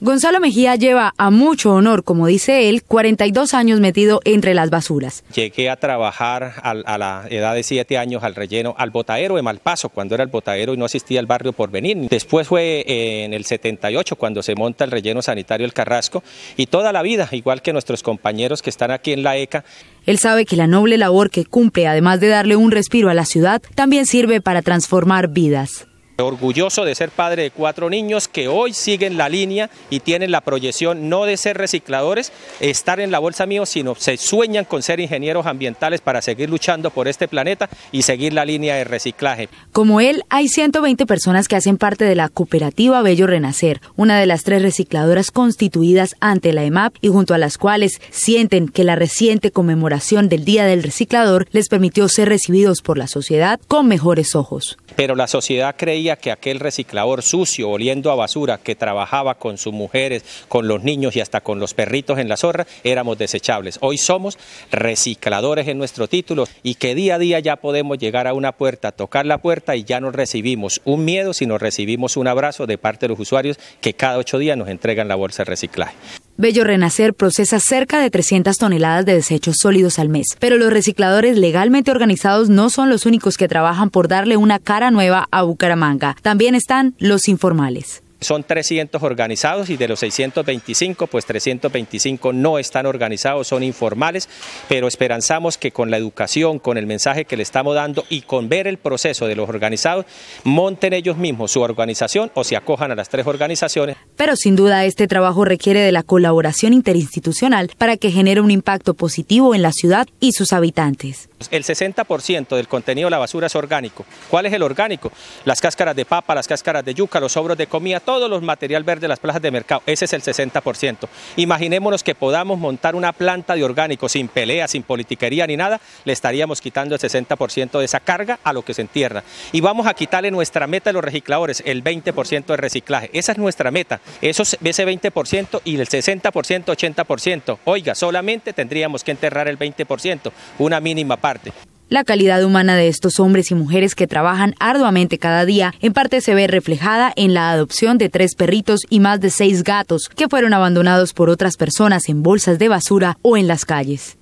Gonzalo Mejía lleva a mucho honor, como dice él, 42 años metido entre las basuras. Llegué a trabajar a, la edad de 7 años al relleno, al botadero de Malpaso, cuando era el botadero y no asistía al barrio por venir. Después fue eh, en el 78 cuando se monta el relleno sanitario El Carrasco y toda la vida, igual que nuestros compañeros que están aquí en la ECA. Él sabe que la noble labor que cumple, además de darle un respiro a la ciudad, también sirve para transformar vidas. Orgulloso de ser padre de cuatro niños que hoy siguen la línea y tienen la proyección no de ser recicladores, estar en la bolsa mío, sino se sueñan con ser ingenieros ambientales para seguir luchando por este planeta y seguir la línea de reciclaje. Como él, hay 120 personas que hacen parte de la cooperativa Bello Renacer, una de las tres recicladoras constituidas ante la EMAP y junto a las cuales sienten que la reciente conmemoración del Día del Reciclador les permitió ser recibidos por la sociedad con mejores ojos pero la sociedad creía que aquel reciclador sucio, oliendo a basura, que trabajaba con sus mujeres, con los niños y hasta con los perritos en la zorra, éramos desechables. Hoy somos recicladores en nuestro título y que día a día ya podemos llegar a una puerta, tocar la puerta y ya no recibimos un miedo, sino recibimos un abrazo de parte de los usuarios que cada ocho días nos entregan la bolsa de reciclaje. Bello Renacer procesa cerca de 300 toneladas de desechos sólidos al mes, pero los recicladores legalmente organizados no son los únicos que trabajan por darle una cara nueva a Bucaramanga. También están los informales son 300 organizados y de los 625, pues 325 no están organizados, son informales, pero esperanzamos que con la educación, con el mensaje que le estamos dando y con ver el proceso de los organizados, monten ellos mismos su organización o se acojan a las tres organizaciones. Pero sin duda este trabajo requiere de la colaboración interinstitucional para que genere un impacto positivo en la ciudad y sus habitantes. El 60% del contenido de la basura es orgánico. ¿Cuál es el orgánico? Las cáscaras de papa, las cáscaras de yuca, los sobros de comida, todos los material verde de las plazas de mercado. Ese es el 60%. Imaginémonos que podamos montar una planta de orgánico sin pelea, sin politiquería ni nada, le estaríamos quitando el 60% de esa carga a lo que se entierra. Y vamos a quitarle nuestra meta a los recicladores, el 20% de reciclaje. Esa es nuestra meta. Eso es ese 20% y el 60%, 80%. Oiga, solamente tendríamos que enterrar el 20%, una mínima parte. La calidad humana de estos hombres y mujeres que trabajan arduamente cada día en parte se ve reflejada en la adopción de tres perritos y más de seis gatos que fueron abandonados por otras personas en bolsas de basura o en las calles.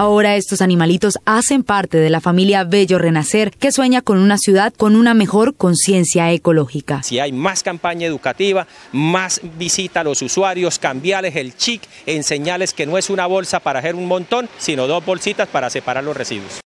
Ahora estos animalitos hacen parte de la familia Bello Renacer, que sueña con una ciudad con una mejor conciencia ecológica. Si hay más campaña educativa, más visita a los usuarios, cambiales el chic, enseñales que no es una bolsa para hacer un montón, sino dos bolsitas para separar los residuos.